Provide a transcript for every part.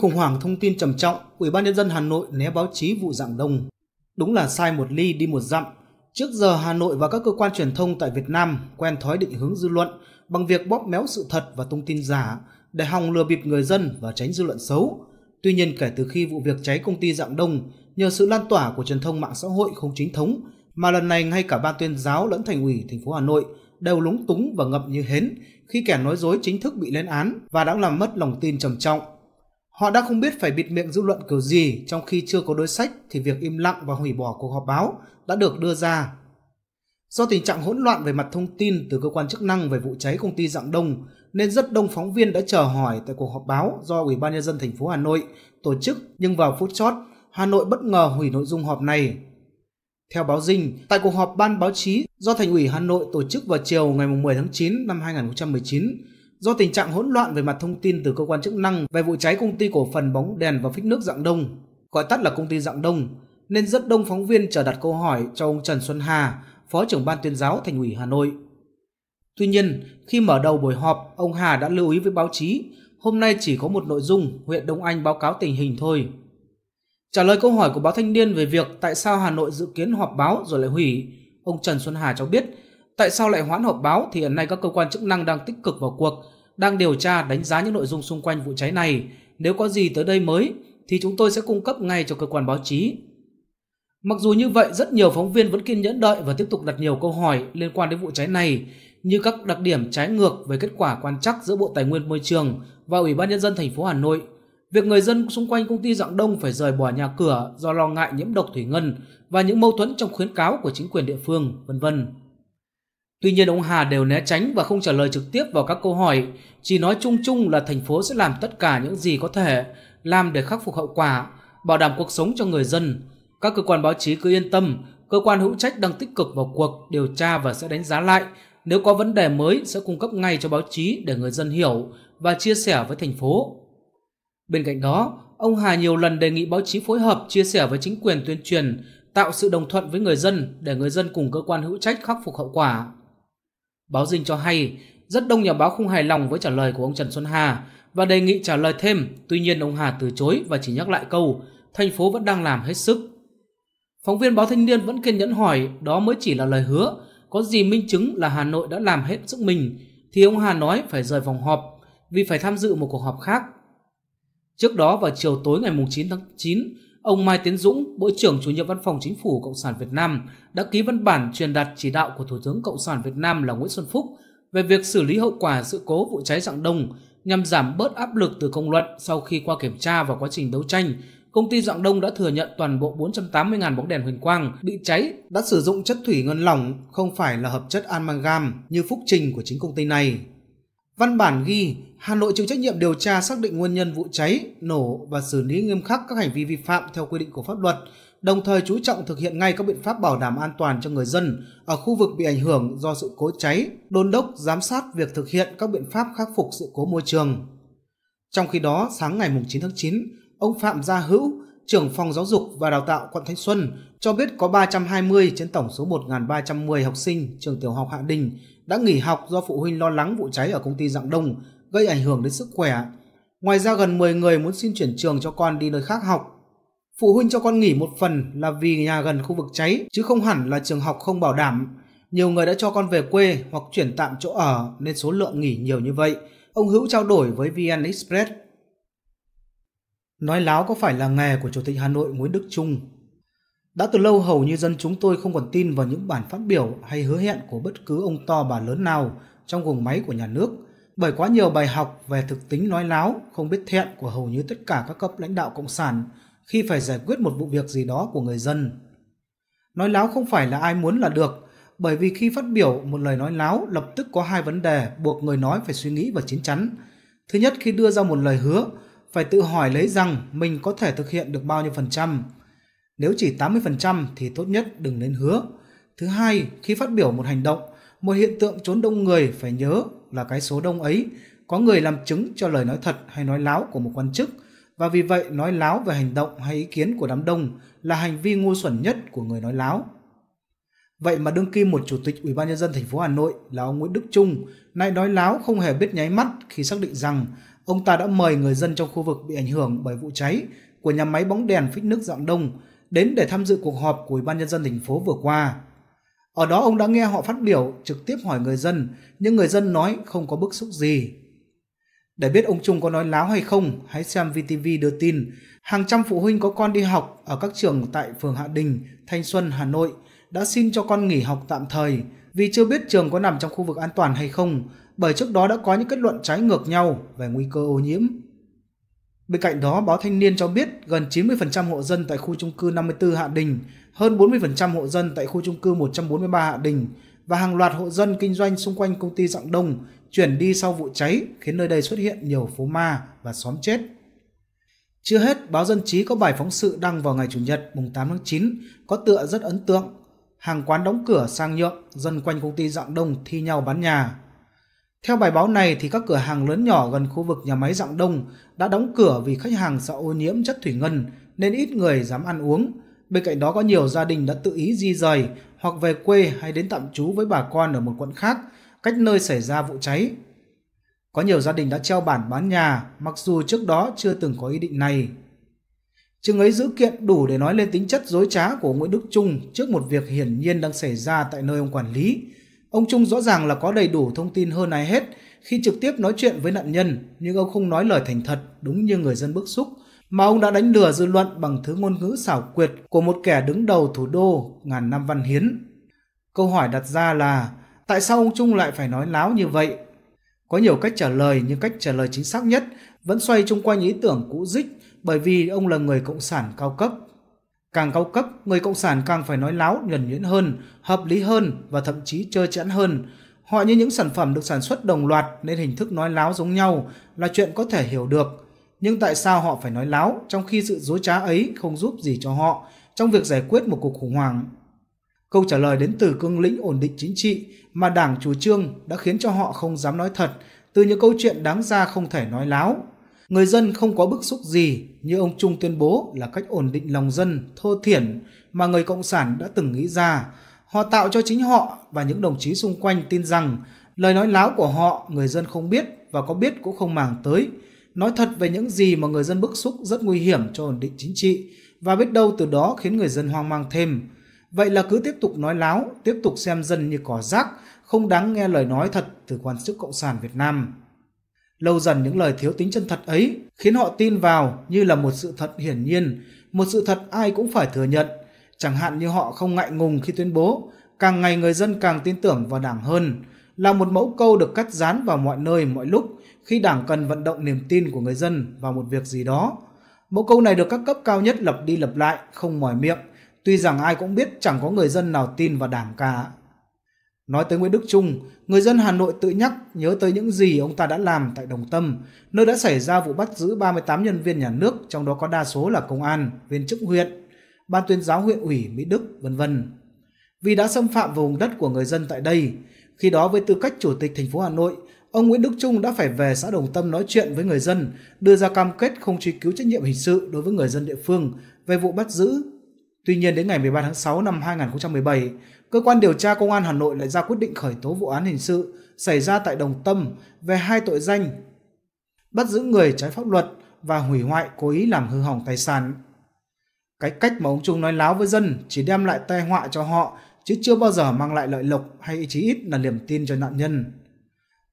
Khủng hoảng thông tin trầm trọng, Ủy ban nhân dân Hà Nội né báo chí vụ dạng đông. Đúng là sai một ly đi một dặm. Trước giờ Hà Nội và các cơ quan truyền thông tại Việt Nam quen thói định hướng dư luận bằng việc bóp méo sự thật và thông tin giả để hòng lừa bịp người dân và tránh dư luận xấu. Tuy nhiên kể từ khi vụ việc cháy công ty dạng đông, nhờ sự lan tỏa của truyền thông mạng xã hội không chính thống, mà lần này ngay cả ban tuyên giáo lẫn thành ủy thành phố Hà Nội đều lúng túng và ngập như hến khi kẻ nói dối chính thức bị lên án và đã làm mất lòng tin trầm trọng Họ đã không biết phải bịt miệng dư luận kiểu gì trong khi chưa có đối sách thì việc im lặng và hủy bỏ cuộc họp báo đã được đưa ra. Do tình trạng hỗn loạn về mặt thông tin từ cơ quan chức năng về vụ cháy công ty Dạng Đông nên rất đông phóng viên đã chờ hỏi tại cuộc họp báo do Ủy ban nhân dân thành phố Hà Nội tổ chức nhưng vào phút chót, Hà Nội bất ngờ hủy nội dung họp này. Theo báo Dinh, tại cuộc họp ban báo chí do Thành ủy Hà Nội tổ chức vào chiều ngày 10 tháng 9 năm 2019, Do tình trạng hỗn loạn về mặt thông tin từ cơ quan chức năng về vụ cháy công ty cổ phần bóng đèn và phích nước Dạng Đông, gọi tắt là công ty Dạng Đông, nên rất đông phóng viên chờ đặt câu hỏi cho ông Trần Xuân Hà, Phó trưởng ban tuyên giáo Thành ủy Hà Nội. Tuy nhiên, khi mở đầu buổi họp, ông Hà đã lưu ý với báo chí, hôm nay chỉ có một nội dung huyện Đông Anh báo cáo tình hình thôi. Trả lời câu hỏi của báo Thanh niên về việc tại sao Hà Nội dự kiến họp báo rồi lại hủy, ông Trần Xuân Hà cho biết Tại sao lại hoãn họp báo thì hiện nay các cơ quan chức năng đang tích cực vào cuộc, đang điều tra đánh giá những nội dung xung quanh vụ cháy này. Nếu có gì tới đây mới thì chúng tôi sẽ cung cấp ngay cho cơ quan báo chí. Mặc dù như vậy, rất nhiều phóng viên vẫn kiên nhẫn đợi và tiếp tục đặt nhiều câu hỏi liên quan đến vụ cháy này, như các đặc điểm trái ngược về kết quả quan trắc giữa Bộ Tài nguyên Môi trường và Ủy ban nhân dân thành phố Hà Nội. Việc người dân xung quanh công ty Dạng Đông phải rời bỏ nhà cửa do lo ngại nhiễm độc thủy ngân và những mâu thuẫn trong khuyến cáo của chính quyền địa phương, vân vân. Tuy nhiên ông Hà đều né tránh và không trả lời trực tiếp vào các câu hỏi, chỉ nói chung chung là thành phố sẽ làm tất cả những gì có thể làm để khắc phục hậu quả, bảo đảm cuộc sống cho người dân. Các cơ quan báo chí cứ yên tâm, cơ quan hữu trách đang tích cực vào cuộc điều tra và sẽ đánh giá lại. Nếu có vấn đề mới sẽ cung cấp ngay cho báo chí để người dân hiểu và chia sẻ với thành phố. Bên cạnh đó, ông Hà nhiều lần đề nghị báo chí phối hợp chia sẻ với chính quyền tuyên truyền, tạo sự đồng thuận với người dân để người dân cùng cơ quan hữu trách khắc phục hậu quả. Báo Dinh cho hay rất đông nhà báo không hài lòng với trả lời của ông Trần Xuân Hà và đề nghị trả lời thêm, tuy nhiên ông Hà từ chối và chỉ nhắc lại câu thành phố vẫn đang làm hết sức. Phóng viên báo Thanh niên vẫn kiên nhẫn hỏi đó mới chỉ là lời hứa, có gì minh chứng là Hà Nội đã làm hết sức mình thì ông Hà nói phải rời vòng họp vì phải tham dự một cuộc họp khác. Trước đó vào chiều tối ngày 9 tháng 9, ông Mai Tiến Dũng, Bộ trưởng Chủ nhiệm Văn phòng Chính phủ Cộng sản Việt Nam đã ký văn bản truyền đạt chỉ đạo của Thủ tướng Cộng sản Việt Nam là Nguyễn Xuân Phúc về việc xử lý hậu quả sự cố vụ cháy dạng đông nhằm giảm bớt áp lực từ công luận sau khi qua kiểm tra và quá trình đấu tranh công ty Dạng Đông đã thừa nhận toàn bộ 480.000 bóng đèn huỳnh quang bị cháy đã sử dụng chất thủy ngân lỏng không phải là hợp chất amalgam như phúc trình của chính công ty này. Văn bản ghi Hà Nội chịu trách nhiệm điều tra xác định nguyên nhân vụ cháy, nổ và xử lý nghiêm khắc các hành vi vi phạm theo quy định của pháp luật, đồng thời chú trọng thực hiện ngay các biện pháp bảo đảm an toàn cho người dân ở khu vực bị ảnh hưởng do sự cố cháy, đôn đốc giám sát việc thực hiện các biện pháp khắc phục sự cố môi trường. Trong khi đó, sáng ngày 9 tháng 9, ông Phạm Gia Hữu, trưởng phòng giáo dục và đào tạo quận Thanh Xuân cho biết có 320 trên tổng số 1.310 học sinh trường tiểu học Hạ Đình đã nghỉ học do phụ huynh lo lắng vụ cháy ở công ty Dạng Đông gây ảnh hưởng đến sức khỏe. Ngoài ra gần 10 người muốn xin chuyển trường cho con đi nơi khác học. Phụ huynh cho con nghỉ một phần là vì nhà gần khu vực cháy chứ không hẳn là trường học không bảo đảm. Nhiều người đã cho con về quê hoặc chuyển tạm chỗ ở nên số lượng nghỉ nhiều như vậy. Ông Hữu trao đổi với VN Express. Nói láo có phải là nghề của Chủ tịch Hà Nội Nguyễn Đức Trung. Đã từ lâu hầu như dân chúng tôi không còn tin vào những bản phát biểu hay hứa hẹn của bất cứ ông to bà lớn nào trong vùng máy của nhà nước, bởi quá nhiều bài học về thực tính nói láo, không biết thẹn của hầu như tất cả các cấp lãnh đạo cộng sản khi phải giải quyết một vụ việc gì đó của người dân. Nói láo không phải là ai muốn là được, bởi vì khi phát biểu một lời nói láo lập tức có hai vấn đề buộc người nói phải suy nghĩ và chín chắn. Thứ nhất khi đưa ra một lời hứa, phải tự hỏi lấy rằng mình có thể thực hiện được bao nhiêu phần trăm. Nếu chỉ 80% thì tốt nhất đừng nên hứa. Thứ hai, khi phát biểu một hành động, một hiện tượng trốn đông người phải nhớ là cái số đông ấy có người làm chứng cho lời nói thật hay nói láo của một quan chức và vì vậy nói láo về hành động hay ý kiến của đám đông là hành vi ngu xuẩn nhất của người nói láo. Vậy mà đương kim một chủ tịch Ủy ban nhân dân thành phố Hà Nội là ông Nguyễn Đức Trung lại nói láo không hề biết nháy mắt khi xác định rằng ông ta đã mời người dân trong khu vực bị ảnh hưởng bởi vụ cháy của nhà máy bóng đèn phích nước dạng đông đến để tham dự cuộc họp của Ủy ban Nhân dân thành phố vừa qua. Ở đó ông đã nghe họ phát biểu trực tiếp hỏi người dân, nhưng người dân nói không có bức xúc gì. Để biết ông Trung có nói láo hay không, hãy xem VTV đưa tin. Hàng trăm phụ huynh có con đi học ở các trường tại phường Hạ Đình, Thanh Xuân, Hà Nội đã xin cho con nghỉ học tạm thời vì chưa biết trường có nằm trong khu vực an toàn hay không, bởi trước đó đã có những kết luận trái ngược nhau về nguy cơ ô nhiễm. Bên cạnh đó, báo Thanh niên cho biết gần 90% hộ dân tại khu trung cư 54 Hạ Đình, hơn 40% hộ dân tại khu trung cư 143 Hạ Đình và hàng loạt hộ dân kinh doanh xung quanh công ty Dạng Đông chuyển đi sau vụ cháy khiến nơi đây xuất hiện nhiều phố ma và xóm chết. Chưa hết, báo Dân Chí có bài phóng sự đăng vào ngày Chủ nhật mùng 8 tháng 9 có tựa rất ấn tượng hàng quán đóng cửa sang nhượng, dân quanh công ty Dạng Đông thi nhau bán nhà. Theo bài báo này thì các cửa hàng lớn nhỏ gần khu vực nhà máy Dạng Đông đã đóng cửa vì khách hàng sợ ô nhiễm chất thủy ngân nên ít người dám ăn uống. Bên cạnh đó có nhiều gia đình đã tự ý di rời hoặc về quê hay đến tạm trú với bà con ở một quận khác, cách nơi xảy ra vụ cháy. Có nhiều gia đình đã treo bản bán nhà mặc dù trước đó chưa từng có ý định này. Chừng ấy dữ kiện đủ để nói lên tính chất dối trá của Nguyễn Đức Trung trước một việc hiển nhiên đang xảy ra tại nơi ông quản lý. Ông Trung rõ ràng là có đầy đủ thông tin hơn ai hết khi trực tiếp nói chuyện với nạn nhân, nhưng ông không nói lời thành thật đúng như người dân bức xúc, mà ông đã đánh lừa dư luận bằng thứ ngôn ngữ xảo quyệt của một kẻ đứng đầu thủ đô ngàn năm văn hiến. Câu hỏi đặt ra là tại sao ông Trung lại phải nói láo như vậy? Có nhiều cách trả lời nhưng cách trả lời chính xác nhất vẫn xoay chung quanh ý tưởng cũ dích bởi vì ông là người cộng sản cao cấp. Càng cao cấp, người cộng sản càng phải nói láo nhuần nhuyễn hơn, hợp lý hơn và thậm chí chơi chẽn hơn. Họ như những sản phẩm được sản xuất đồng loạt nên hình thức nói láo giống nhau là chuyện có thể hiểu được. Nhưng tại sao họ phải nói láo trong khi sự dối trá ấy không giúp gì cho họ trong việc giải quyết một cuộc khủng hoảng? Câu trả lời đến từ cương lĩnh ổn định chính trị mà đảng chủ trương đã khiến cho họ không dám nói thật từ những câu chuyện đáng ra không thể nói láo Người dân không có bức xúc gì như ông Trung tuyên bố là cách ổn định lòng dân thô thiển mà người Cộng sản đã từng nghĩ ra. Họ tạo cho chính họ và những đồng chí xung quanh tin rằng lời nói láo của họ người dân không biết và có biết cũng không màng tới. Nói thật về những gì mà người dân bức xúc rất nguy hiểm cho ổn định chính trị và biết đâu từ đó khiến người dân hoang mang thêm. Vậy là cứ tiếp tục nói láo, tiếp tục xem dân như cỏ rác, không đáng nghe lời nói thật từ quan chức Cộng sản Việt Nam. Lâu dần những lời thiếu tính chân thật ấy khiến họ tin vào như là một sự thật hiển nhiên, một sự thật ai cũng phải thừa nhận. Chẳng hạn như họ không ngại ngùng khi tuyên bố, càng ngày người dân càng tin tưởng vào đảng hơn, là một mẫu câu được cắt dán vào mọi nơi mọi lúc khi đảng cần vận động niềm tin của người dân vào một việc gì đó. Mẫu câu này được các cấp cao nhất lập đi lập lại, không mỏi miệng, tuy rằng ai cũng biết chẳng có người dân nào tin vào đảng cả. Nói tới Nguyễn Đức Trung, người dân Hà Nội tự nhắc nhớ tới những gì ông ta đã làm tại Đồng Tâm, nơi đã xảy ra vụ bắt giữ 38 nhân viên nhà nước, trong đó có đa số là công an, viên chức huyện, ban tuyên giáo huyện ủy Mỹ Đức, vân vân. Vì đã xâm phạm vùng đất của người dân tại đây, khi đó với tư cách chủ tịch thành phố Hà Nội, ông Nguyễn Đức Trung đã phải về xã Đồng Tâm nói chuyện với người dân, đưa ra cam kết không truy cứu trách nhiệm hình sự đối với người dân địa phương về vụ bắt giữ. Tuy nhiên đến ngày 13 tháng 6 năm 2017, cơ quan điều tra Công an Hà Nội lại ra quyết định khởi tố vụ án hình sự xảy ra tại Đồng Tâm về hai tội danh bắt giữ người trái pháp luật và hủy hoại cố ý làm hư hỏng tài sản. Cái cách mà ông Trung nói láo với dân chỉ đem lại tai họa cho họ chứ chưa bao giờ mang lại lợi lộc hay chí ít là niềm tin cho nạn nhân.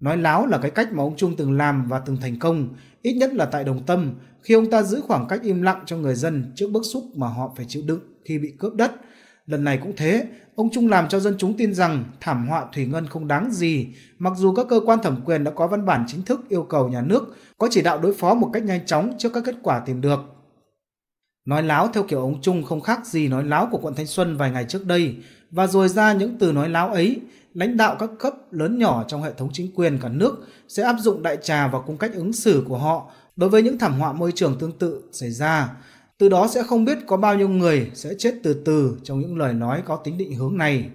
Nói láo là cái cách mà ông Trung từng làm và từng thành công, ít nhất là tại Đồng Tâm, khi ông ta giữ khoảng cách im lặng cho người dân trước bức xúc mà họ phải chịu đựng khi bị cướp đất Lần này cũng thế, ông Trung làm cho dân chúng tin rằng thảm họa Thủy Ngân không đáng gì, mặc dù các cơ quan thẩm quyền đã có văn bản chính thức yêu cầu nhà nước có chỉ đạo đối phó một cách nhanh chóng trước các kết quả tìm được. Nói láo theo kiểu ông Trung không khác gì nói láo của quận Thanh Xuân vài ngày trước đây, và rồi ra những từ nói láo ấy, lãnh đạo các cấp lớn nhỏ trong hệ thống chính quyền cả nước sẽ áp dụng đại trà và cung cách ứng xử của họ đối với những thảm họa môi trường tương tự xảy ra. Từ đó sẽ không biết có bao nhiêu người sẽ chết từ từ trong những lời nói có tính định hướng này